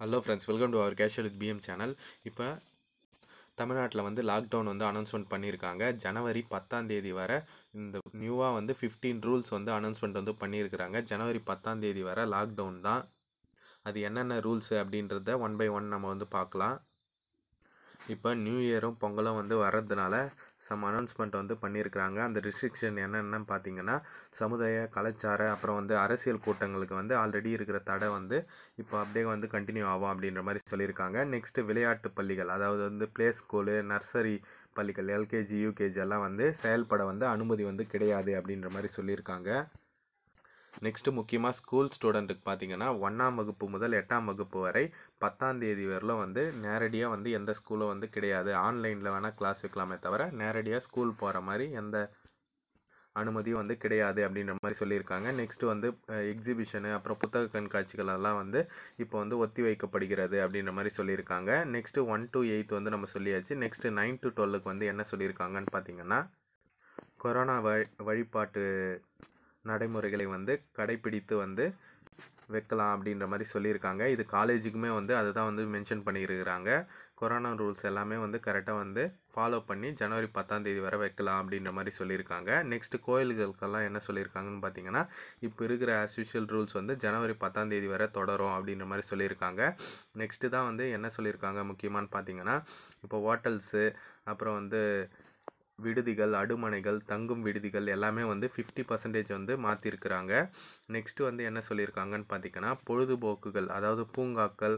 hello friends welcome to our casual with PM channel இப்போ தமிழ்நாட்டில் வந்து லாக்டவுன் வந்து அனௌன்ஸ்மெண்ட் பண்ணியிருக்காங்க ஜனவரி பத்தாம் வர இந்த நியூவாக வந்து ஃபிஃப்டீன் ரூல்ஸ் வந்து அனௌன்ஸ்மெண்ட் வந்து பண்ணியிருக்கிறாங்க ஜனவரி பத்தாம் வர லாக்டவுன் தான் அது என்னென்ன ரூல்ஸு அப்படின்றத ஒன் பை ஒன் நம்ம வந்து பார்க்கலாம் இப்போ நியூ இயரும் பொங்கலும் வந்து வர்றதுனால சம் அனௌன்ஸ்மெண்ட் வந்து பண்ணியிருக்கிறாங்க அந்த ரிஸ்ட்ரிக்ஷன் என்னென்னு பார்த்தீங்கன்னா சமுதாய கலாச்சார அப்புறம் வந்து அரசியல் கூட்டங்களுக்கு வந்து ஆல்ரெடி இருக்கிற தடை வந்து இப்போ அப்படியே வந்து கண்டினியூ ஆகும் அப்படின்ற மாதிரி சொல்லியிருக்காங்க நெக்ஸ்ட்டு விளையாட்டு பள்ளிகள் அதாவது வந்து ப்ளே ஸ்கூலு நர்சரி பள்ளிகள் எல்கேஜி யூகேஜி எல்லாம் வந்து செயல்பட வந்து அனுமதி வந்து கிடையாது அப்படின்ற மாதிரி சொல்லியிருக்காங்க நெக்ஸ்ட்டு முக்கியமாக ஸ்கூல் ஸ்டூடெண்ட்டுக்கு பார்த்தீங்கன்னா ஒன்றாம் வகுப்பு முதல் எட்டாம் வகுப்பு வரை பத்தாம் தேதி வரலும் வந்து நேரடியாக வந்து எந்த ஸ்கூலும் வந்து கிடையாது ஆன்லைனில் வேணால் கிளாஸ் வைக்கலாமே தவிர நேரடியாக ஸ்கூல் போகிற மாதிரி எந்த அனுமதியும் வந்து கிடையாது அப்படின்ற மாதிரி சொல்லியிருக்காங்க நெக்ஸ்ட்டு வந்து எக்ஸிபிஷனு அப்புறம் புத்தக கண்காட்சிகள் எல்லாம் வந்து இப்போ வந்து ஒத்தி வைக்கப்படுகிறது அப்படின்ற மாதிரி சொல்லியிருக்காங்க நெக்ஸ்ட்டு ஒன் டு எயித் வந்து நம்ம சொல்லியாச்சு நெக்ஸ்ட்டு நைன் டு டுவெல்லுக்கு வந்து என்ன சொல்லியிருக்காங்கன்னு பார்த்தீங்கன்னா கொரோனா வழி வழிபாட்டு நடைமுறைகளை வந்து கடைப்பிடித்து வந்து வைக்கலாம் அப்படின்ற மாதிரி சொல்லியிருக்காங்க இது காலேஜுக்குமே வந்து அதை தான் வந்து மென்ஷன் பண்ணியிருக்கிறாங்க கொரோனா ரூல்ஸ் எல்லாமே வந்து கரெக்டாக வந்து ஃபாலோ பண்ணி ஜனவரி பத்தாந்தேதி வரை வைக்கலாம் அப்படின்ற மாதிரி சொல்லியிருக்காங்க நெக்ஸ்ட்டு கோயில்களுக்கெல்லாம் என்ன சொல்லியிருக்காங்கன்னு பார்த்தீங்கன்னா இப்போ இருக்கிற ஆஸ் யூஷுவல் ரூல்ஸ் வந்து ஜனவரி பத்தாந்தேதி வரை தொடரும் அப்படின்ற மாதிரி சொல்லியிருக்காங்க நெக்ஸ்ட்டு தான் வந்து என்ன சொல்லியிருக்காங்க முக்கியமானு பார்த்தீங்கன்னா இப்போ ஹோட்டல்ஸு அப்புறம் வந்து விடுதிகள் அடுமனைகள் தங்கும் விடுதிகள் எல்லாமே வந்து ஃபிஃப்டி பர்சன்டேஜ் வந்து மாற்றிருக்கிறாங்க நெக்ஸ்ட்டு வந்து என்ன சொல்லியிருக்காங்கன்னு பார்த்திங்கன்னா பொழுதுபோக்குகள் அதாவது பூங்காக்கள்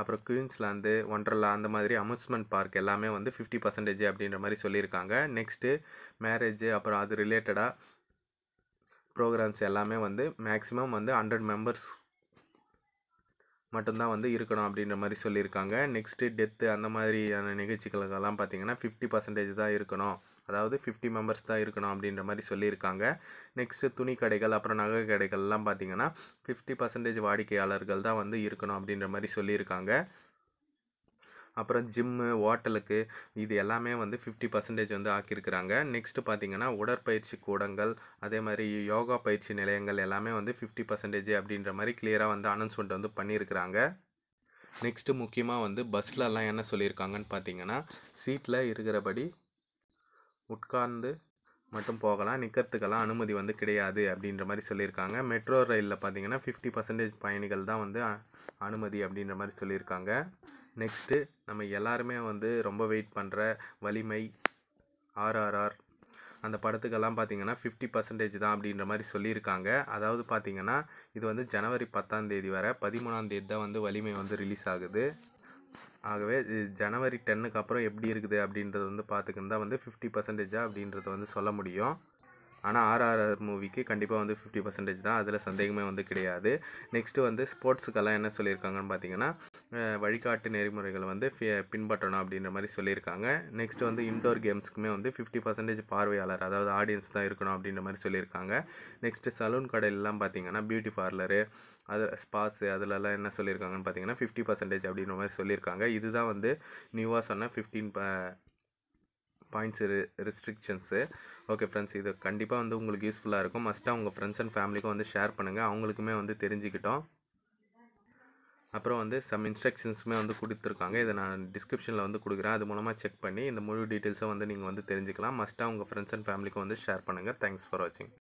அப்புறம் குயின்ஸ்லாந்து ஒண்டர்லா அந்த மாதிரி அமுஸ்மெண்ட் பார்க் எல்லாமே வந்து ஃபிஃப்டி பர்சன்டேஜ் அப்படின்ற மாதிரி சொல்லியிருக்காங்க நெக்ஸ்ட்டு மேரேஜ் அப்புறம் அது ரிலேட்டடாக ப்ரோக்ராம்ஸ் எல்லாமே வந்து மேக்ஸிமம் வந்து ஹண்ட்ரட் மெம்பர்ஸ் மட்டும்தான் வந்து இருக்கணும் அப்படின்ற மாதிரி சொல்லியிருக்காங்க நெக்ஸ்ட்டு டெத்து அந்த மாதிரியான நிகழ்ச்சிகளுக்கெல்லாம் பார்த்திங்கன்னா ஃபிஃப்டி பர்சன்டேஜ் தான் இருக்கணும் அதாவது ஃபிஃப்டி மெம்பர்ஸ் தான் இருக்கணும் அப்படின்ற மாதிரி சொல்லியிருக்காங்க நெக்ஸ்ட்டு துணி கடைகள் அப்புறம் நகை கடைகள்லாம் பார்த்திங்கன்னா ஃபிஃப்டி பர்சன்டேஜ் வாடிக்கையாளர்கள் தான் வந்து இருக்கணும் அப்படின்ற மாதிரி சொல்லியிருக்காங்க அப்புறம் ஜிம்மு ஓட்டலுக்கு இது எல்லாமே வந்து ஃபிஃப்டி பர்சன்டேஜ் வந்து ஆக்கியிருக்கிறாங்க நெக்ஸ்ட்டு பார்த்தீங்கன்னா உடற்பயிற்சி கூடங்கள் அதே மாதிரி யோகா பயிற்சி நிலையங்கள் எல்லாமே வந்து ஃபிஃப்டி பர்சன்டேஜ் அப்படின்ற மாதிரி கிளியராக வந்து அனௌன்ஸ்மெண்ட் வந்து பண்ணியிருக்கிறாங்க நெக்ஸ்ட்டு முக்கியமாக வந்து பஸ்லலாம் என்ன சொல்லியிருக்காங்கன்னு பார்த்தீங்கன்னா சீட்டில் இருக்கிறபடி உட்கார்ந்து மட்டும் போகலாம் நிற்கிறதுக்கெல்லாம் அனுமதி வந்து கிடையாது அப்படின்ற மாதிரி சொல்லியிருக்காங்க மெட்ரோ ரயிலில் பார்த்தீங்கன்னா ஃபிஃப்டி பர்சன்டேஜ் பயணிகள் தான் வந்து அனுமதி அப்படின்ற மாதிரி சொல்லியிருக்காங்க நெக்ஸ்ட்டு நம்ம எல்லாருமே வந்து ரொம்ப வெயிட் பண்ணுற வலிமை ஆர்ஆர்ஆர் அந்த படத்துக்கெல்லாம் பார்த்தீங்கன்னா ஃபிஃப்டி பர்சன்டேஜ் தான் அப்படின்ற மாதிரி சொல்லியிருக்காங்க அதாவது பார்த்தீங்கன்னா இது வந்து ஜனவரி பத்தாம் தேதி வரை பதிமூணாம் தேதி தான் வந்து வலிமை வந்து ரிலீஸ் ஆகுது ஆகவே ஜனவரி டென்னுக்கு அப்புறம் எப்படி இருக்குது அப்படின்றது வந்து பார்த்துக்கின்னு தான் வந்து ஃபிஃப்டி பர்சன்டேஜாக அப்படின்றத வந்து சொல்ல முடியும் ஆனால் ஆர்ஆர்ஆர் மூவிக்கு கண்டிப்பாக வந்து ஃபிஃப்டி பர்சன்டேஜ் தான் அதில் சந்தேகமே வந்து கிடையாது நெக்ஸ்ட்டு வந்து ஸ்போர்ட்ஸுக்கெல்லாம் என்ன சொல்லியிருக்காங்கன்னு பார்த்தீங்கன்னா வழிகாட்டு நெறிமுறைகளை வந்து பின்பற்றணும் அப்படின்ற மாதிரி சொல்லியிருக்காங்க நெக்ஸ்ட் வந்து இன்டோர் கேம்ஸ்க்குமே வந்து ஃபிஃப்டி பர்சன்டேஜ் பார்வையாளர் அதாவது ஆடியன்ஸ் தான் இருக்கணும் அப்படின்ற மாதிரி சொல்லியிருக்காங்க நெக்ஸ்ட்டு சலூன் கடையிலலாம் பார்த்தீங்கன்னா பியூட்டி பார்லரு அது ஸ்பாஸ் அதிலலாம் என்ன சொல்லியிருக்காங்கன்னு பார்த்தீங்கன்னா ஃபிஃப்டி பர்சன்டேஜ் அப்படின்ற மாதிரி சொல்லியிருக்காங்க இதுதான் வந்து நியூவாக சொன்ன ஃபிஃப்டீன் ப பாயிண்ட்ஸ் ரெஸ்ட்ரிக்ஷன்ஸு ஓகே ஃப்ரெண்ட்ஸ் இது கண்டிப்பாக வந்து உங்களுக்கு யூஸ்ஃபுல்லாக இருக்கும் மஸ்ட்டாக உங்கள் ஃப்ரெண்ட்ஸ் அண்ட் ஃபேமிலிக்கும் வந்து ஷேர் பண்ணுங்கள் அவங்களுக்குமே வந்து தெரிஞ்சுக்கிட்டோம் அப்புறம் வந்து சம் இன்ஸ்ட்ரக்ஷன்ஸுமே வந்து கொடுத்துருக்காங்க இதை நான் டிஸ்கிரிப்ஷனில் வந்து கொடுக்குறேன் அது மூலமாக செக் பண்ணி இந்த முழு டீட்டெயில்ஸும் வந்து நீங்கள் வந்து தெரிஞ்சுக்கலாம் மஸ்ட்டாக உங்கள் ஃப்ரெண்ட்ஸ் அண்ட் ஃபேமிலிக்கும் வந்து ஷேர் பண்ணுங்கள் தேங்க்ஸ் ஃபார் வாட்சிங்